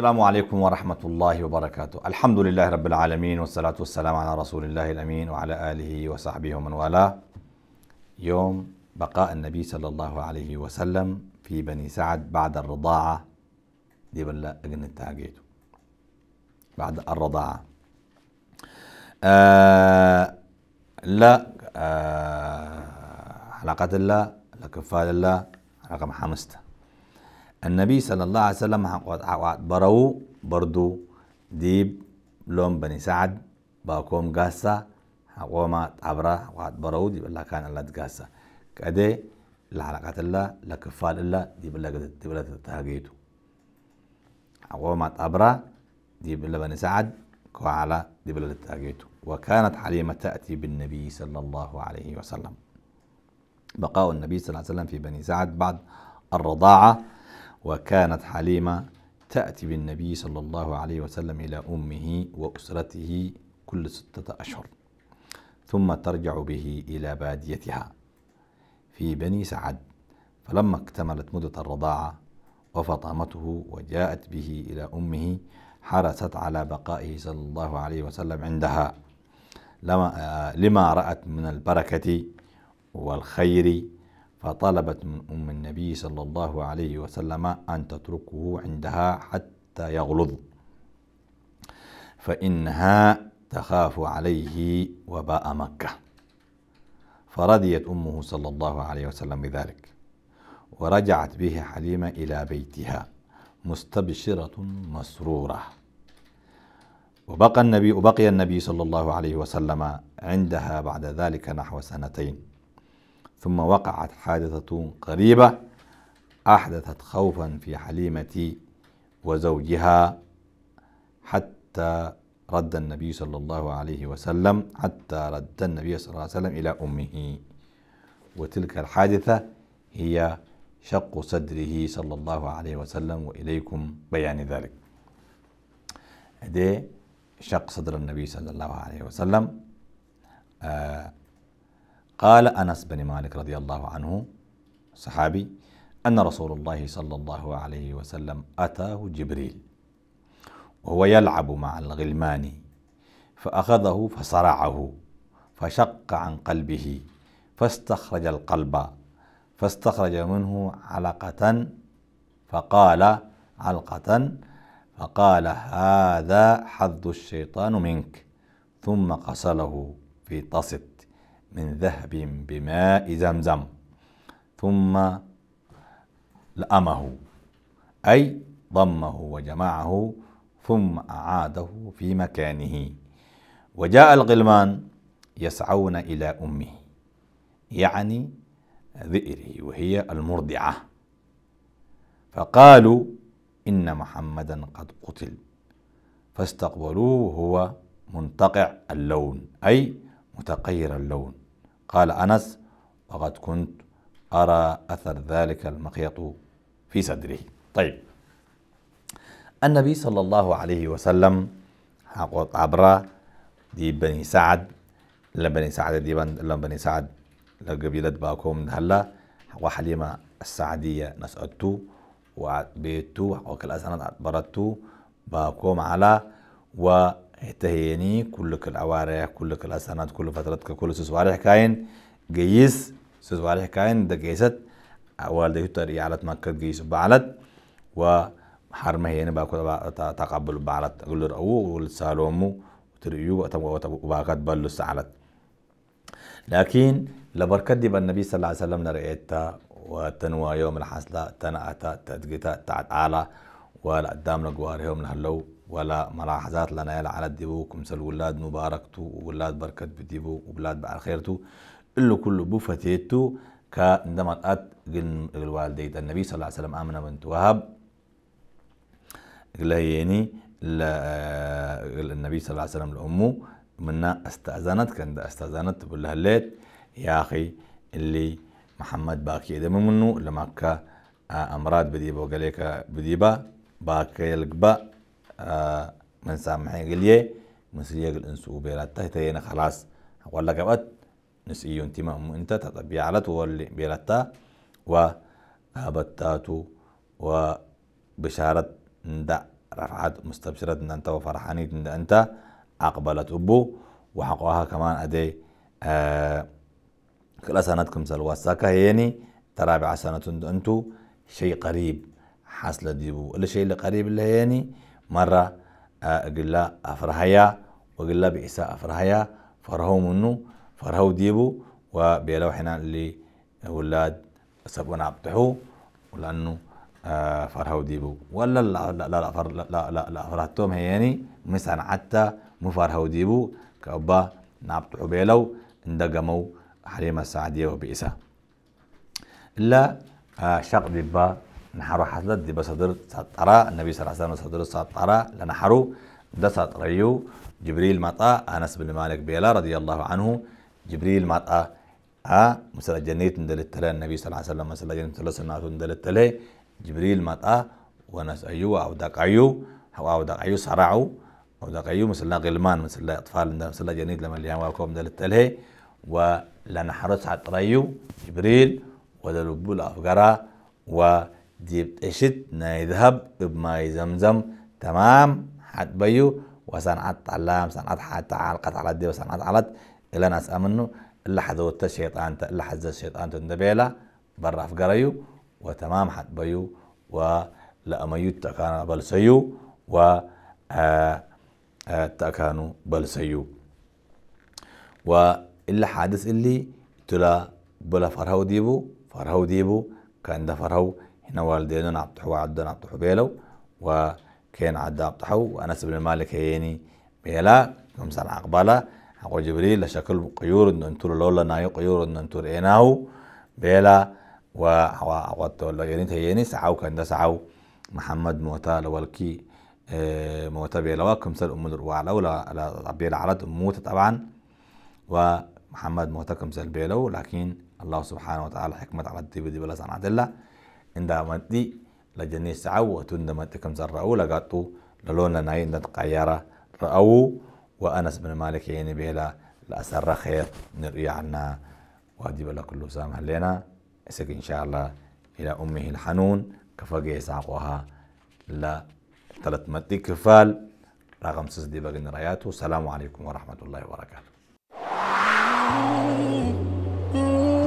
السلام عليكم ورحمة الله وبركاته الحمد لله رب العالمين والصلاة والسلام على رسول الله الأمين وعلى آله وصحبه ومن والاه يوم بقاء النبي صلى الله عليه وسلم في بني سعد بعد الرضاعة دي بلا أجن التاجيته بعد الرضاعة آه لا آه حلقة الله لكفال الله رقم خمسة النبي صلى الله عليه وسلم برو بردو ديب لوم بني سعد باكوم قاسة وما عبرة وعد برو ديب الله كان الله تقاسة كده لحلقات الله لكفال الله ديب الله ديب الله تتهاجيتو وما عبرة ديب الله بني سعد كوعلا ديب الله تتهاجيتو وكانت حليمة تأتي بالنبي صلى الله عليه وسلم بقاء النبي صلى الله عليه وسلم في بني سعد بعد الرضاعة وكانت حليمة تأتي بالنبي صلى الله عليه وسلم إلى أمه وأسرته كل ستة أشهر ثم ترجع به إلى باديتها في بني سعد فلما اكتملت مدة الرضاعة وفطامته وجاءت به إلى أمه حرصت على بقائه صلى الله عليه وسلم عندها لما آه، رأت من البركة والخير فطلبت من أم النبي صلى الله عليه وسلم أن تتركه عندها حتى يغلظ فإنها تخاف عليه وباء مكة فرضيت أمه صلى الله عليه وسلم بذلك ورجعت به حليمة إلى بيتها مستبشرة مسرورة وبقى النبي وبقي النبي صلى الله عليه وسلم عندها بعد ذلك نحو سنتين ثم وقعت حادثة قريبة أحدثت خوفا في حليمة وزوجها حتى رد النبي صلى الله عليه وسلم حتى رد النبي صلى الله عليه وسلم إلى أمه وتلك الحادثة هي شق صدره صلى الله عليه وسلم وإليكم بيان ذلك هذا شق صدر النبي صلى الله عليه وسلم آه قال أنس بن مالك رضي الله عنه صحابي أن رسول الله صلى الله عليه وسلم أتاه جبريل وهو يلعب مع الغلمان فأخذه فصرعه فشق عن قلبه فاستخرج القلب فاستخرج منه علقة فقال علقة فقال هذا حظ الشيطان منك ثم قسله في تصد من ذهب بماء زمزم ثم لأمه أي ضمه وجمعه ثم أعاده في مكانه وجاء الغلمان يسعون إلى أمه يعني ذئره وهي المرضعة فقالوا إن محمدا قد قتل فاستقبلوه وهو منتقع اللون أي متغير اللون قال أنس وقد كنت أرى أثر ذلك المخيط في صدره طيب النبي صلى الله عليه وسلم عبر دي بني سعد لبني سعد دي بني سعد لقبيلة باكم هلا وحليمة السعدية نسأتو وبيتو وكل أسنة عبرتو باكم على و حتى هي يعني كلك العوارح كلك الأسانات كل فترتك كل سوارح كاين جيس سوارح كاين ده جيسات أول ده يتر يعلت مكة جيس بعلت وحرمه يعني باكو تقبل بعلت أقول له أقول سالومو تريو أيوه، وباكت بلو سعلت لكن لبركة دي بالنبي صلى الله عليه وسلم نرأيتها وتنوى يوم الحصلة تنأتا تدقتا تعالى ولا قدامنا جوارهم نهلو ولا ملاحظات لنا يلا على الديبو كمثل ولاد مباركتو وولاد بركة بديبو وولاد بعد خيرتو إلو كله بفتيتو كندما أت الوالديت النبي صلى الله عليه وسلم آمن بنت وهب يعني النبي صلى الله عليه وسلم لأمه منا استأذنت كان استأذنت بقول لها الليت يا أخي اللي محمد باكي ده منه كا أمراض بديبة وقال بديبة باكيلقبا آه من سامحين قليه مسلية الانسو بيلاتها تينا خلاص ولا قبت نسيو انت ما انت تطبيع على تولي بيلاتها و بشارة ندا رفعت مستبشرة ان انت وفرحاني ان انت اقبلت ابو وحقوها كمان ادي آه كلا سنتكم سلوى ساكا يعني ترابع سنة انتو شيء قريب حصل ديبو ولا شيء اللي قريب لها يعني مرة آه، أقول لها أفرحيا وأقول لها بإحساء أفرحيا فرهو منه فرهو ديبو وبيلو حنا اللي أولاد سبونا عبتحو ولأنه آه، فرهو ديبو ولا لا لا لا لا لا لا, لا فرهتهم هياني يعني. مثلا حتى مفرهو ديبو كأبا نابطحو عبيلو اندقمو حليمة السعدية وبئسة لا آه، شق ديبا نحرو حصل دي بصدر ساترا النبي صلى الله عليه وسلم صدر ساترا لنحرو ده ساتريو جبريل مطا أنس بن مالك بيلا رضي الله عنه جبريل مطا أ آه، مسلا جنيت ندل التلا النبي صلى الله عليه وسلم مسلا جنيت الله سناته ندل التلا جبريل مطا وناس أيو أو دق أيو أو أو دق أيو سرعوا أو دق أيو مسلا غلمان مسلا أطفال مسلا جنيت لما اليوم وكم ندل التلا ولنحرو ساتريو جبريل ودلو بول أفقرا و ديب اشت نايذهب بماء زمزم تمام حد بيو وسنعت علام صنعت حتى علقت على دي وسنعت علت الى ناس أمنو إلا حذوت الشيطان إلا حز الشيطان تندبيلا برا فقريو وتمام حد بيو حتبيو ولأميو تكان سيو و آه، آه، تكانو بل سيو و الا حادث اللي تلا بلا فرهو ديبو فرهو ديبو كان ده فرهو هنا والدينا عبد حوا عدنا عبد حبيلو وكان عدا عبد حو وأنس بن مالك هيني بيلا يوم سنة عقبالا حقو جبريل لشكل قيور ننتور لولا نايو قيور ننتور إيناو بيلا وحوا عقوات لغيرين هيني سعو كان ده سعو محمد موتا لولكي اه موتا بيلا وكم سال أم الرواع لولا بيلا عرض موتا طبعا ومحمد موتا كم سال بيلو لكن الله سبحانه وتعالى حكمت على الدب دي بلا سنة عدله indamati la jenis sawu tu indamati kam zarrau la gatu لولا ناين نتقيرة وأنس بن مالك يعني بيلا لأسر خير نرئي عنا وادي بلا كله سامح لنا اسك إن شاء الله إلى أمه الحنون كفقي سعوها لا ثلاث مدي كفال رقم سس دي بقى نرياته السلام عليكم ورحمة الله وبركاته